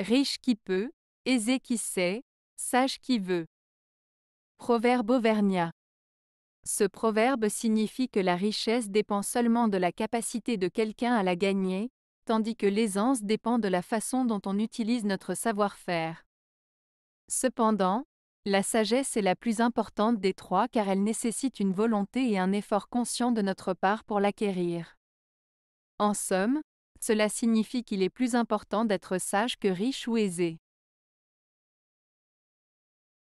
Riche qui peut, aisé qui sait, sage qui veut. Proverbe auvergnat. Ce proverbe signifie que la richesse dépend seulement de la capacité de quelqu'un à la gagner, tandis que l'aisance dépend de la façon dont on utilise notre savoir-faire. Cependant, la sagesse est la plus importante des trois car elle nécessite une volonté et un effort conscient de notre part pour l'acquérir. En somme, cela signifie qu'il est plus important d'être sage que riche ou aisé.